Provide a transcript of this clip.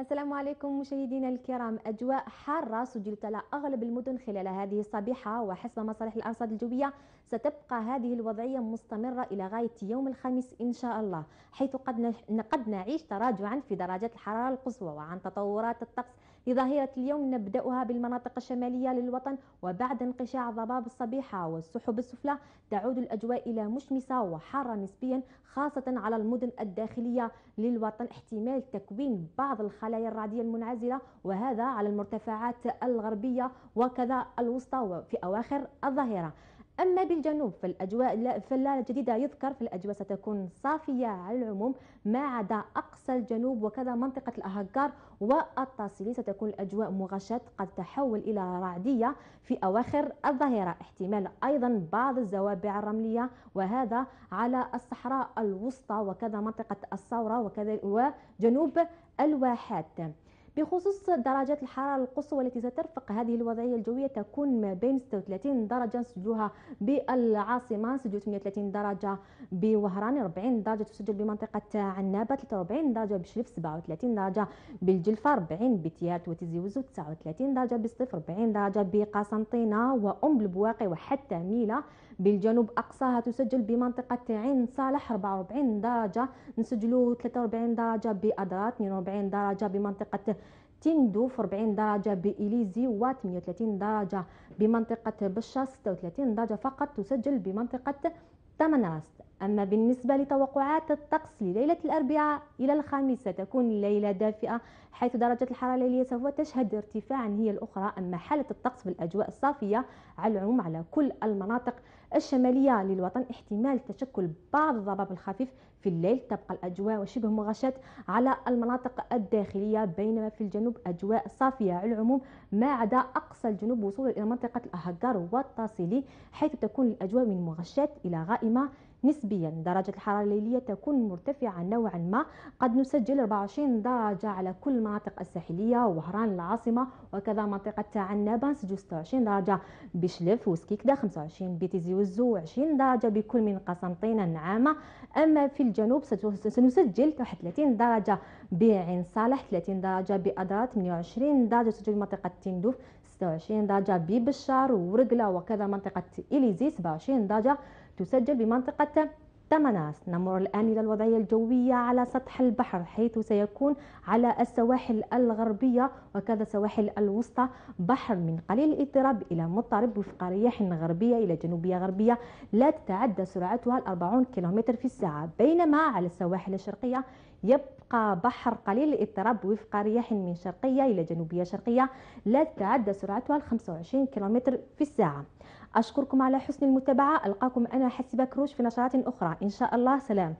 السلام عليكم مشاهدينا الكرام أجواء حارة سجلت على أغلب المدن خلال هذه الصبيحة وحسب مصالح الأرصاد الجوية ستبقى هذه الوضعية مستمرة إلى غاية يوم الخميس إن شاء الله حيث قد نعيش تراجعا في درجات الحرارة القصوى وعن تطورات الطقس لظاهرة اليوم نبدأها بالمناطق الشمالية للوطن وبعد انقشاع ضباب الصبيحة والسحب السفلى تعود الأجواء إلى مشمسة وحارة نسبيا خاصة على المدن الداخلية للوطن احتمال تكوين بعض الخلايا الرعدية المنعزلة وهذا على المرتفعات الغربية وكذا الوسطى وفي أواخر الظهيرة أما بالجنوب فالأجواء فلا الجديدة يذكر في الأجواء ستكون صافية على العموم ما عدا أقصى الجنوب وكذا منطقة الأهجار والتصلي ستكون الأجواء مغشاة قد تحول إلى رعدية في أواخر الظهيرة احتمال أيضا بعض الزوابع الرملية وهذا على الصحراء الوسطى وكذا منطقة الثورة وكذا وجنوب الواحات بخصوص درجات الحرارة القصوى التي سترفق هذه الوضعية الجوية تكون ما بين 36 درجة نسجلوها بالعاصمة 36 درجة بوهران 40 درجة تسجل بمنطقة عنابة 43 درجة بشلف 37 درجة بالجلفة 40 بتيارت وتزيوزو 39 درجة بسطيف 40 درجة بقسنطينة وأم البواقي وحتى ميلة بالجنوب أقصاها تسجل بمنطقة عين صالح 44 درجة نسجلوا 43 درجة بأدرات 42 درجة بمنطقة تندو في 40 درجة بإليزي و 38 درجة بمنطقة بشا 36 درجة فقط تسجل بمنطقة تمنراست أما بالنسبة لتوقعات الطقس لليلة الأربعاء إلى الخامسة تكون ليلة دافئة حيث درجة الحرارة الليلية سوف تشهد ارتفاعا هي الأخرى أما حالة الطقس بالأجواء الصافية على العموم على كل المناطق الشمالية للوطن احتمال تشكل بعض الضباب الخفيف في الليل تبقى الأجواء وشبه مغشاة على المناطق الداخلية بينما في الجنوب أجواء صافية على العموم ما عدا أقصى الجنوب وصولا إلى منطقة الأهجار والتاصيلي حيث تكون الأجواء من مغشاة إلى غائمة نسبيا درجة الحرارة الليلية تكون مرتفعة نوعا ما قد نسجل 24 درجة على كل مناطق الساحلية وهران العاصمة وكذا منطقة عنابة نسجل 26 درجة بشلف وسكيكدا 25 بتيزي وزو 20 درجة بكل من قسنطينة النعامة أما في الجنوب سنسجل 30 درجة بعين صالح 30 درجة بأدرات 28 درجة تسجل منطقة تندوف 26 درجة ببشار ورقلة وكذا منطقة إليزي 27 درجة تسجل بمنطقة تمناس نمر الآن إلى الوضعية الجوية على سطح البحر حيث سيكون على السواحل الغربية وكذا السواحل الوسطى بحر من قليل الاضطراب إلى مضطرب وفق رياح غربية إلى جنوبية غربية لا تتعدى سرعتها 40 كم في الساعة بينما على السواحل الشرقية يبقى بحر قليل الاضطراب وفق رياح من شرقية إلى جنوبية شرقية لا تتعدى سرعتها 25 كم في الساعة أشكركم على حسن المتابعة ألقاكم أنا حسب كروش في نشرات أخرى إن شاء الله سلام